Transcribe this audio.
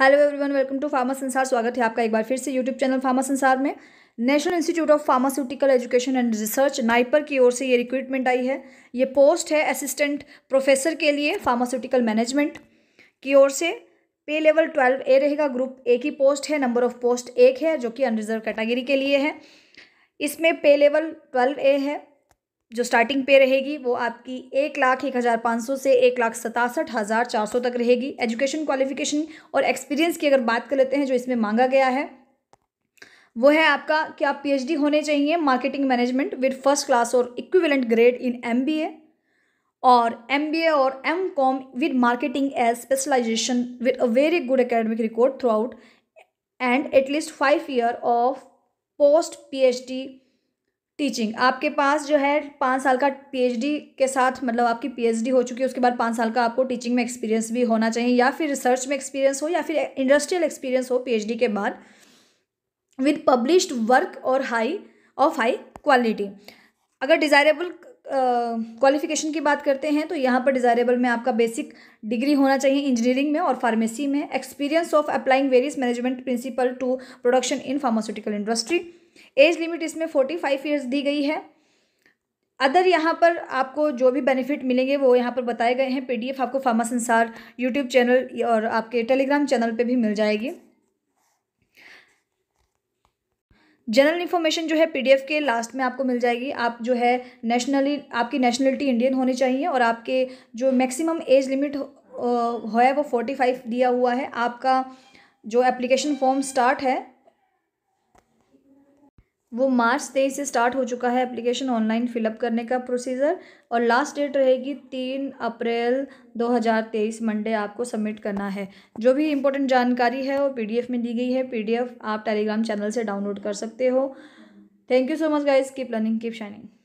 hello everyone welcome to Pharma Sansar स्वागत है आपका एक बार फिर से यूट्यूब चैनल फार्मा संसार में national institute of pharmaceutical education and research NIPER की ओर से ये रिक्रूटमेंट आई है ये पोस्ट है असिस्टेंट प्रोफेसर के लिए फार्मास्यूटिकल मैनेजमेंट की ओर से पे लेवल ट्वेल्व ए रहेगा ग्रुप ए की पोस्ट है नंबर ऑफ पोस्ट एक है जो कि अनरिजर्व कैटेगरी के लिए है इसमें पे लेवल ट्वेल्व ए है जो स्टार्टिंग पे रहेगी वो आपकी एक लाख एक हज़ार पाँच सौ से एक लाख सतासठ हज़ार चार सौ तक रहेगी एजुकेशन क्वालिफिकेशन और एक्सपीरियंस की अगर बात कर लेते हैं जो इसमें मांगा गया है वो है आपका कि आप पीएचडी होने चाहिए marketing management with first class और इक्विवेलेंट ग्रेड इन एमबीए और एमबीए और M com with marketing as specialization with a very good academic record throughout and at least five year of post PhD teaching आपके पास जो है पाँच साल का पीएचडी के साथ मतलब आपकी पीएचडी हो चुकी है उसके बाद पाँच साल का आपको टीचिंग में एक्सपीरियंस भी होना चाहिए या फिर रिसर्च में एक्सपीरियंस हो या फिर इंडस्ट्रियल एक्सपीरियंस हो पीएचडी के बाद विद पब्लिश्ड वर्क और हाई ऑफ हाई क्वालिटी अगर डिज़ायरेबल क्वालिफिकेशन की बात करते हैं तो यहाँ पर डिज़ायरेबल में आपका बेसिक डिग्री होना चाहिए इंजीनियरिंग में और फार्मेसी में experience of applying various management principle to production in pharmaceutical industry age limit इसमें फोर्टी फाइव ईयर्स दी गई है अदर यहाँ पर आपको जो भी बेनिफिट मिलेंगे वो यहाँ पर बताए गए हैं पीडीएफ आपको फार्मा संसार यूट्यूब चैनल और आपके टेलीग्राम चैनल पे भी मिल जाएगी जनरल इन्फॉर्मेशन जो है पीडीएफ के लास्ट में आपको मिल जाएगी आप जो है नेशनली आपकी नेशनलिटी इंडियन होनी चाहिए और आपके जो मैक्सिमम एज लिमिट हो है वो फोर्टी फाइव दिया हुआ है आपका जो एप्लीकेशन फॉर्म स्टार्ट है वो मार्च तेईस से स्टार्ट हो चुका है एप्लीकेशन ऑनलाइन फिलअप करने का प्रोसीजर और लास्ट डेट रहेगी तीन अप्रैल 2023 मंडे आपको सबमिट करना है जो भी इम्पोर्टेंट जानकारी है वो पीडीएफ में दी गई है पीडीएफ आप टेलीग्राम चैनल से डाउनलोड कर सकते हो thank you so much guys keep learning keep shining